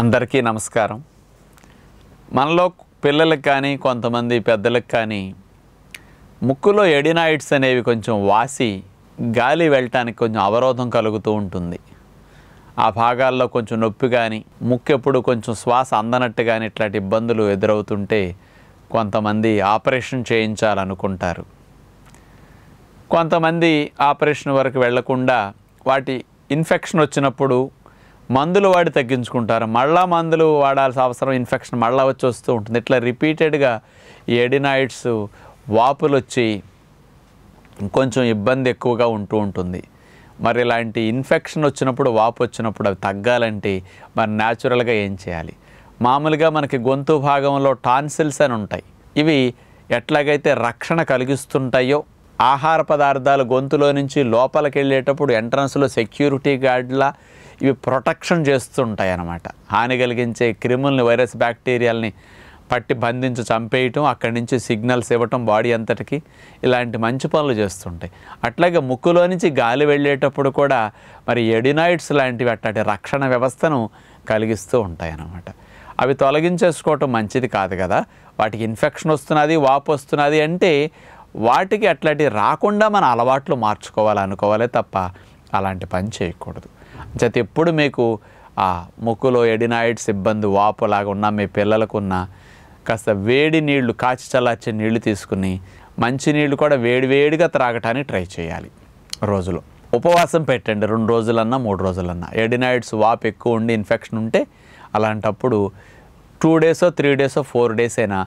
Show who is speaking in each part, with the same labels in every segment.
Speaker 1: అందరికీ నమస్కారం మనలో పిల్లలకు కానీ కొంతమంది పెద్దలకు కానీ ముక్కులో ఎడినాయిడ్స్ అనేవి కొంచెం వాసి గాలి వెళ్ళటానికి కొంచెం అవరోధం కలుగుతూ ఉంటుంది ఆ భాగాల్లో కొంచెం నొప్పి కానీ ముక్కెప్పుడు కొంచెం శ్వాస అందనట్టు కానీ ఇట్లాంటి ఇబ్బందులు ఎదురవుతుంటే కొంతమంది ఆపరేషన్ చేయించాలనుకుంటారు కొంతమంది ఆపరేషన్ వరకు వెళ్లకుండా వాటి ఇన్ఫెక్షన్ వచ్చినప్పుడు మందులు వాడి తగ్గించుకుంటారు మళ్ళా మందులు వాడాల్సిన అవసరం ఇన్ఫెక్షన్ మళ్ళా వచ్చి వస్తూ ఉంటుంది ఇట్లా రిపీటెడ్గా ఎడినాయిడ్స్ వాపులు వచ్చి కొంచెం ఇబ్బంది ఎక్కువగా ఉంటూ ఉంటుంది మరి ఇలాంటి ఇన్ఫెక్షన్ వచ్చినప్పుడు వాపు వచ్చినప్పుడు అవి తగ్గాలంటే మరి న్యాచురల్గా ఏం చేయాలి మామూలుగా మనకి గొంతు భాగంలో టాన్సిల్స్ అని ఉంటాయి ఇవి ఎట్లాగైతే రక్షణ కలిగిస్తుంటాయో ఆహార పదార్థాలు గొంతులో నుంచి లోపలికి వెళ్ళేటప్పుడు ఎంట్రన్స్లో సెక్యూరిటీ గార్డ్లా ఇవి ప్రొటెక్షన్ చేస్తుంటాయి అన్నమాట హాని కలిగించే క్రిముల్ని వైరస్ బ్యాక్టీరియాలని పట్టి బంధించి చంపేయటం అక్కడి నుంచి సిగ్నల్స్ ఇవ్వటం బాడీ అంతటికి ఇలాంటి మంచి పనులు చేస్తుంటాయి అట్లాగే ముక్కులో నుంచి గాలి వెళ్ళేటప్పుడు కూడా మరి ఎడినాయిడ్స్ లాంటివి అట్లాంటి రక్షణ వ్యవస్థను కలిగిస్తూ ఉంటాయి అన్నమాట అవి తొలగించేసుకోవటం మంచిది కాదు కదా వాటికి ఇన్ఫెక్షన్ వస్తున్నది వాపు వస్తున్నది అంటే వాటికి అట్లాంటివి రాకుండా మన అలవాట్లు మార్చుకోవాలనుకోవాలి తప్ప అలాంటి పని చేయకూడదు చేత ఎప్పుడు మీకు ఆ ముక్కులో ఎడినాయిడ్స్ ఇబ్బంది వాపులాగా ఉన్నా మీ పిల్లలకున్న కాస్త వేడి నీళ్లు కాచి చల్లార్చే నీళ్లు తీసుకుని నీళ్లు కూడా వేడివేడిగా త్రాగటానికి ట్రై చేయాలి రోజులో ఉపవాసం పెట్టండి రెండు రోజులన్నా మూడు రోజులన్నా ఎడినాయిడ్స్ వాపు ఎక్కువ ఉండి ఇన్ఫెక్షన్ ఉంటే అలాంటప్పుడు టూ డేసో త్రీ డేసో ఫోర్ డేస్ అయినా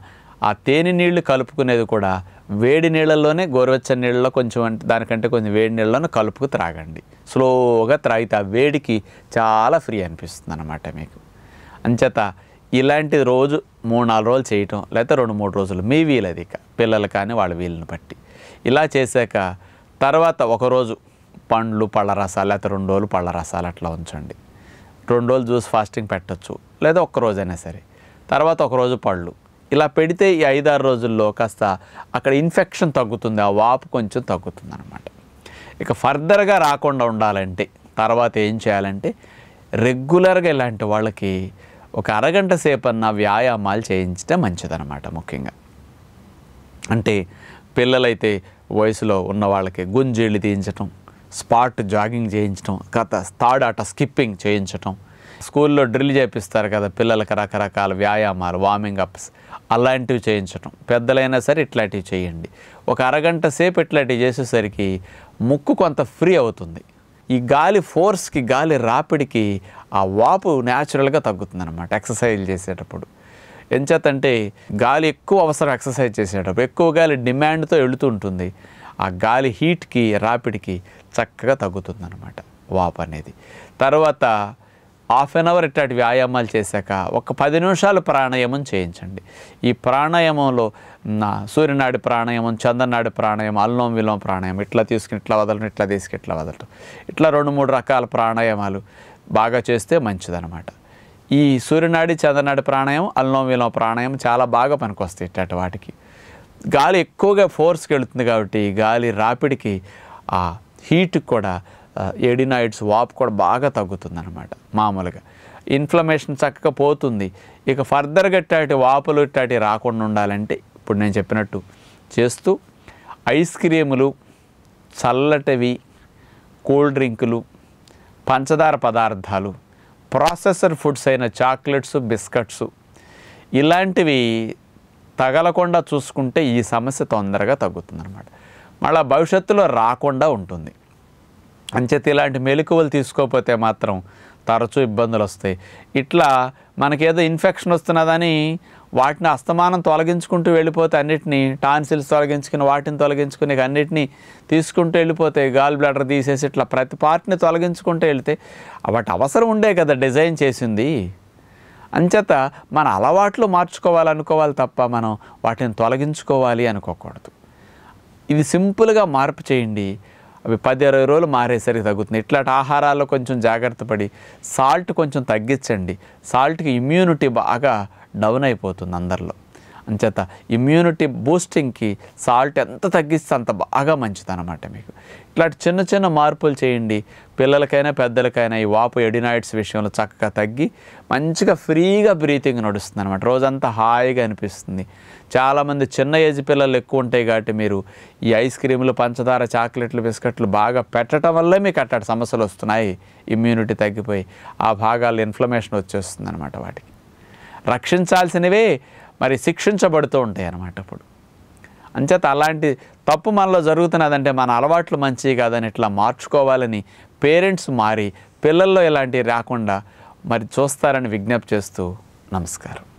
Speaker 1: ఆ తేనె నీళ్లు కలుపుకునేది కూడా వేడి నీళ్ళల్లోనే గోరువెచ్చని నీళ్ళలో కొంచెం దానికంటే కొంచెం వేడి నీళ్ళలోనే కలుపుకు త్రాగండి స్లోగా త్రాగితే ఆ వేడికి చాలా ఫ్రీ అనిపిస్తుంది అనమాట మీకు అంచేత ఇలాంటి రోజు మూడు నాలుగు రోజులు చేయటం లేకపోతే రెండు మూడు రోజులు మీ వీలది ఇక పిల్లలు కానీ వాళ్ళ వీలుని బట్టి ఇలా చేశాక తర్వాత ఒకరోజు పండ్లు పళ్ళ రసాలు లేకపోతే రెండు రోజులు పళ్ళ రసాలు అట్లా ఉంచండి రెండు రోజులు జ్యూస్ ఫాస్టింగ్ పెట్టచ్చు లేదా ఒక్కరోజైనా సరే తర్వాత ఒకరోజు పళ్ళు ఇలా పెడితే ఈ ఐదారు రోజుల్లో కాస్త అక్కడ ఇన్ఫెక్షన్ తగ్గుతుంది ఆ వాపు కొంచెం తగ్గుతుంది అనమాట ఇక ఫర్దర్గా రాకుండా ఉండాలంటే తర్వాత ఏం చేయాలంటే రెగ్యులర్గా ఇలాంటి వాళ్ళకి ఒక అరగంట అన్న వ్యాయామాలు చేయించడం మంచిదన్నమాట ముఖ్యంగా అంటే పిల్లలైతే వయసులో ఉన్న వాళ్ళకి గుంజీళ్ళు తీయించటం స్పాట్ జాగింగ్ చేయించటం కథ థర్డ్ ఆట స్కిప్పింగ్ చేయించటం స్కూల్లో డ్రిల్ చేపిస్తారు కదా పిల్లలకు రకరకాల వ్యాయామాలు వార్మింగ్ అప్స్ అలాంటివి చేయించడం పెద్దలైనా సరే ఇట్లాంటివి చేయండి ఒక అరగంట సేపు ఇట్లాంటివి చేసేసరికి ముక్కు కొంత ఫ్రీ అవుతుంది ఈ గాలి ఫోర్స్కి గాలి రాపిడికి ఆ వాపు న్యాచురల్గా తగ్గుతుంది అనమాట ఎక్సర్సైజ్ చేసేటప్పుడు ఎంచేతంటే గాలి ఎక్కువ అవసరం ఎక్సర్సైజ్ చేసేటప్పుడు ఎక్కువ గాలి డిమాండ్తో వెళుతూ ఉంటుంది ఆ గాలి హీట్కి రాపిడికి చక్కగా తగ్గుతుంది అనమాట వాపు అనేది తర్వాత హాఫ్ అన్ అవర్ ఇట్లాంటి వ్యాయామాలు చేశాక ఒక పది నిమిషాలు ప్రాణాయామం చేయించండి ఈ ప్రాణాయామంలో సూర్యనాడి ప్రాణాయామం చందనాడి ప్రాణాయామం అల్లం విలోమ ప్రాణాయామం ఇట్లా తీసుకుని ఇట్లా వదలడం ఇట్లా తీసుకుని ఇట్లా వదలటం ఇట్లా రెండు మూడు రకాల ప్రాణాయామాలు బాగా చేస్తే మంచిదన్నమాట ఈ సూర్యనాడి చందనాడి ప్రాణాయామం అల్లం విలోమ ప్రాణాయామం చాలా బాగా పనికొస్తాయి ఇట్లాంటి వాటికి గాలి ఎక్కువగా ఫోర్స్కి వెళుతుంది కాబట్టి గాలి రాపిడికి ఆ హీట్ కూడా ఎడినాయిడ్స్ వాపు కూడా బాగా అనమాట మామూలుగా ఇన్ఫ్లమేషన్ చక్కగా పోతుంది ఇక ఫర్దర్గా ఇట్టాటి వాపులు ఇట్టాటి రాకుండా ఉండాలంటే ఇప్పుడు నేను చెప్పినట్టు చేస్తూ ఐస్ క్రీములు చల్లటివి కూల్ డ్రింకులు పంచదార పదార్థాలు ప్రాసెసర్ ఫుడ్స్ అయిన చాక్లెట్స్ బిస్కట్స్ ఇలాంటివి తగలకుండా చూసుకుంటే ఈ సమస్య తొందరగా అనమాట మళ్ళీ భవిష్యత్తులో రాకుండా ఉంటుంది అంచేత ఇలాంటి మెలకువలు తీసుకోకపోతే మాత్రం తరచూ ఇబ్బందులు వస్తాయి ఇట్లా మనకేదో ఇన్ఫెక్షన్ వస్తున్నదని వాటిని అస్తమానం తొలగించుకుంటూ వెళ్ళిపోతే అన్నిటినీ టాన్సిల్స్ తొలగించుకుని వాటిని తొలగించుకుని అన్నిటినీ తీసుకుంటూ వెళ్ళిపోతే గాల్ బ్లాడర్ తీసేసి ఇట్లా ప్రతి పార్ట్ని తొలగించుకుంటూ వెళితే వాటి అవసరం ఉండే కదా డిజైన్ చేసింది అంచేత మన అలవాట్లు మార్చుకోవాలనుకోవాలి తప్ప మనం వాటిని తొలగించుకోవాలి అనుకోకూడదు ఇది సింపుల్గా మార్పు చేయండి అవి పది ఇరవై రోజులు మారేసరికి తగ్గుతుంది ఇట్లాంటి ఆహారాల్లో కొంచెం జాగ్రత్త పడి సాల్ట్ కొంచెం తగ్గించండి సాల్ట్కి ఇమ్యూనిటీ బాగా డౌన్ అయిపోతుంది అందరిలో అంచేత ఇమ్యూనిటీ బూస్టింగ్కి సాల్ట్ ఎంత తగ్గిస్తే అంత బాగా అనమాట మీకు ఇట్లాంటి చిన్న చిన్న మార్పులు చేయండి పిల్లలకైనా పెద్దలకైనా ఈ వాపు ఎడినాయిడ్స్ విషయంలో చక్కగా తగ్గి మంచిగా ఫ్రీగా బ్రీతింగ్ నడుస్తుంది అనమాట రోజంతా హాయిగా అనిపిస్తుంది చాలామంది చిన్న ఏజ్ పిల్లలు ఎక్కువ ఉంటాయి కాబట్టి మీరు ఈ ఐస్ క్రీములు పంచదార చాక్లెట్లు బిస్కెట్లు బాగా పెట్టడం వల్లే మీకు అట్టాడు సమస్యలు వస్తున్నాయి ఇమ్యూనిటీ తగ్గిపోయి ఆ భాగాలు ఇన్ఫ్లమేషన్ వచ్చేస్తుంది అనమాట వాటికి రక్షించాల్సినవే మరి శిక్షించబడుతూ ఉంటాయి అన్నమాట అప్పుడు అంచేత అలాంటి తప్పు మనలో జరుగుతున్నదంటే మన అలవాట్లు మంచివి కాదని ఇట్లా మార్చుకోవాలని పేరెంట్స్ మారి పిల్లల్లో ఇలాంటివి రాకుండా మరి చూస్తారని విజ్ఞప్తి చేస్తూ నమస్కారం